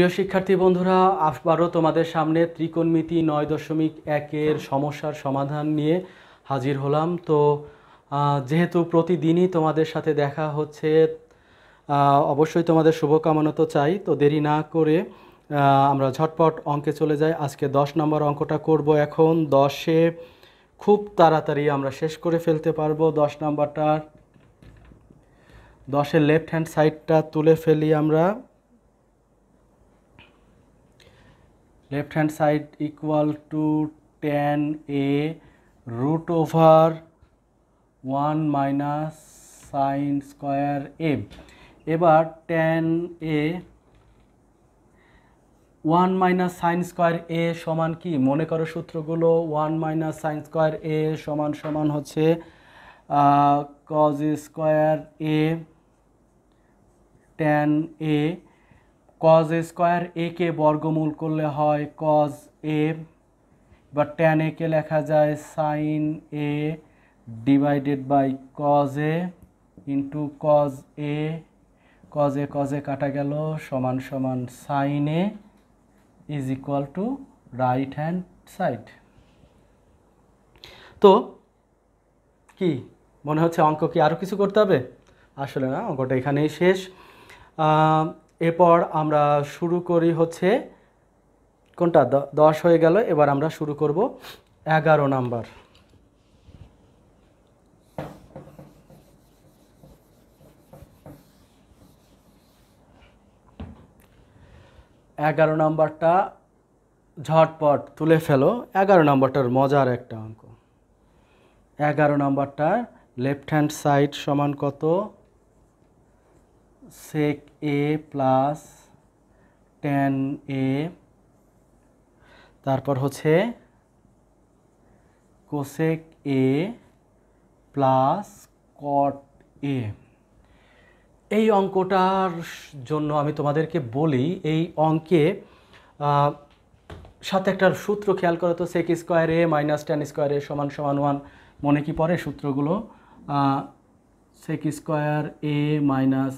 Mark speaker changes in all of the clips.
Speaker 1: প্রিয় শিক্ষার্থী বন্ধুরা আবারও তোমাদের সামনে ত্রিকোণমিতি নয় দশমিক একের সমস্যার সমাধান নিয়ে হাজির হলাম তো যেহেতু প্রতিদিনই তোমাদের সাথে দেখা হচ্ছে অবশ্যই তোমাদের শুভকামনা তো চাই তো দেরি না করে আমরা ঝটপট অঙ্কে চলে যাই আজকে দশ নম্বর অঙ্কটা করব এখন দশে খুব তাড়াতাড়ি আমরা শেষ করে ফেলতে পারবো দশ নম্বরটার দশের লেফট হ্যান্ড সাইডটা তুলে ফেলি আমরা left hand side equal to tan A root over one minus sin square A এবার tan A one minus sin square A সমান কি মনে করো সূত্রগুলো one minus sin square A সমান সমান হচ্ছে cos square A tan A cos A square A কে বর্গমূল করলে হয় কজ এ বা টেন এ কে লেখা যায় sin A divided by cos A into cos A কজে কজে কাটা গেল সমান সমান sin A is equal to right hand side তো কি মনে হচ্ছে অঙ্ক কি আরও কিছু করতে হবে আসলে না অঙ্কটা এখানেই শেষ এরপর আমরা শুরু করি হচ্ছে কোনটা দশ হয়ে গেল এবার আমরা শুরু করব এগারো নাম্বার এগারো নাম্বারটা ঝটপট তুলে ফেলো এগারো নাম্বারটার মজার একটা অঙ্ক এগারো নাম্বারটার লেফট হ্যান্ড সাইড সমান কত সেক এ প্লাস টেন এ তারপর হচ্ছে কোসেক এ প্লাস কট এ এই অঙ্কটার জন্য আমি তোমাদেরকে বলি এই অঙ্কে সাথে একটা সূত্র খেয়াল করো তো sec square A minus tan square A সমান সমান ওয়ান মনে কি পড়ে সূত্রগুলো sec square A minus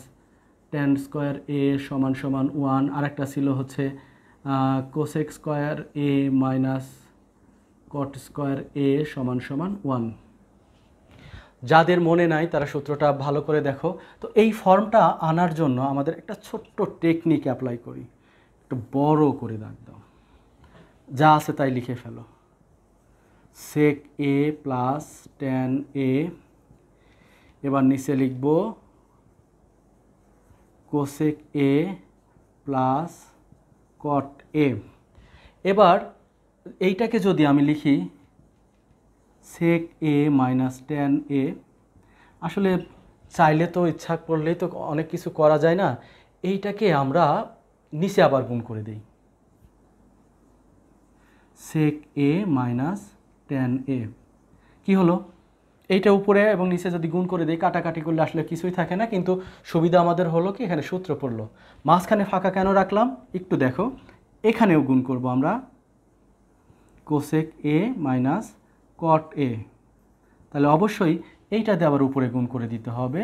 Speaker 1: tan square A সমান সমান ওয়ান আরেকটা ছিল হচ্ছে cosec square A minus cot square A সমান সমান ওয়ান যাদের মনে নাই তারা সূত্রটা ভালো করে দেখো তো এই ফর্মটা আনার জন্য আমাদের একটা ছোট্ট টেকনিক অ্যাপ্লাই করি একটু বড় করে দাগ যা আছে তাই লিখে ফেলো সেক এ প্লাস টেন এ এবার নিচে লিখবো কোসেক এ প্লাস কট এ এবার এইটাকে যদি আমি লিখি সেক এ মাইনাস টেন এ আসলে চাইলে তো ইচ্ছা করলেই তো অনেক কিছু করা যায় না এইটাকে আমরা নিচে আবার গুণ করে দিই সেক এ মাইনাস টেন এ কী হলো এইটা উপরে এবং নিচে যদি গুণ করে দিই কাটাকাটি করলে আসলে কিছুই থাকে না কিন্তু সুবিধা আমাদের হলো কি এখানে সূত্র পড়লো মাঝখানে ফাঁকা কেন রাখলাম একটু দেখো এখানেও গুণ করব আমরা কোসেক এ মাইনাস কট এ তাহলে অবশ্যই এইটাতে আবার উপরে গুণ করে দিতে হবে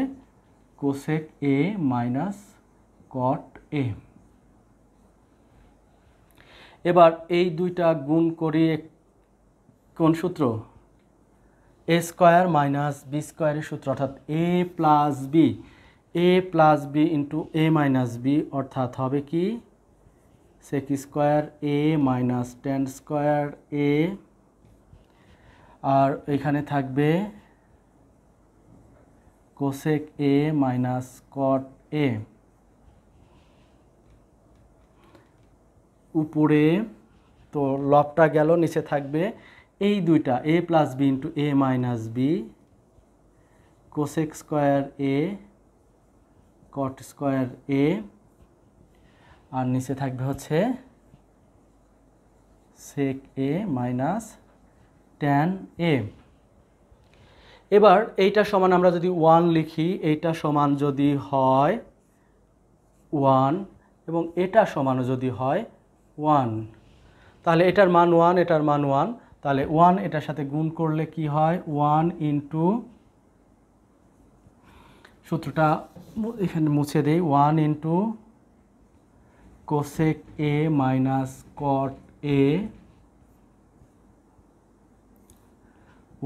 Speaker 1: কোসেক এ মাইনাস কট এ এবার এই দুইটা গুণ করি কোন সূত্র এ স্কোয়ার মাইনাস বি স্কোয়ারের সূত্র অর্থাৎ A plus B A plus B into A minus B অর্থাৎ হবে কি sec square A minus tan square A আর এখানে থাকবে কোসেক এ মাইনাস কট এ উপরে তো লবটা গেল নিচে থাকবে এই দুইটা A plus B into A minus B cosec square A cot square A আর নিচে থাকবে হচ্ছে সেক এ মাইনাস ট্যান এ এবার এইটা সমান আমরা যদি ওয়ান লিখি এইটা সমান যদি হয় ওয়ান এবং এটা সমান যদি হয় ওয়ান তাহলে এটার মান ওয়ান এটার মান ওয়ান তাহলে ওয়ান এটার সাথে গুণ করলে কি হয় ওয়ান ইন্টু সূত্রটা এখানে মুছে দেই one into cosec A minus cot A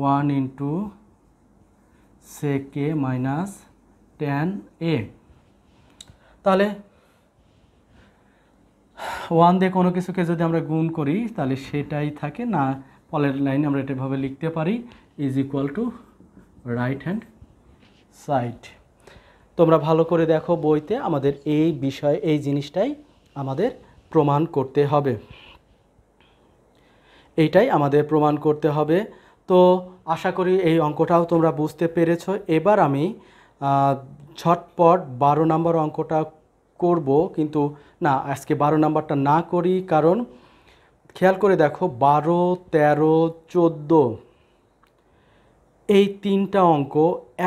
Speaker 1: one into sec A minus tan A তাহলে ওয়ান দিয়ে কোনো কিছুকে যদি আমরা গুণ করি তাহলে সেটাই থাকে না পরের লাইনে আমরা এটা লিখতে পারি is equal to right hand side তোমরা ভালো করে দেখো বইতে আমাদের এই বিষয় এই জিনিসটাই আমাদের প্রমাণ করতে হবে এইটাই আমাদের প্রমাণ করতে হবে তো আশা করি এই অঙ্কটাও তোমরা বুঝতে পেরেছ এবার আমি ঝটপট বারো নম্বর অঙ্কটা করব কিন্তু না আজকে বারো নম্বরটা না করি কারণ খেয়াল করে দেখো বারো তেরো চোদ্দো এই তিনটা অঙ্ক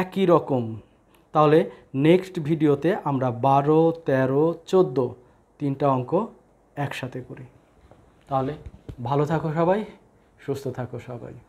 Speaker 1: একই রকম তাহলে নেক্সট ভিডিওতে আমরা বারো তেরো চোদ্দো তিনটা অঙ্ক একসাথে করি তাহলে ভালো থাকো সবাই সুস্থ থাকো সবাই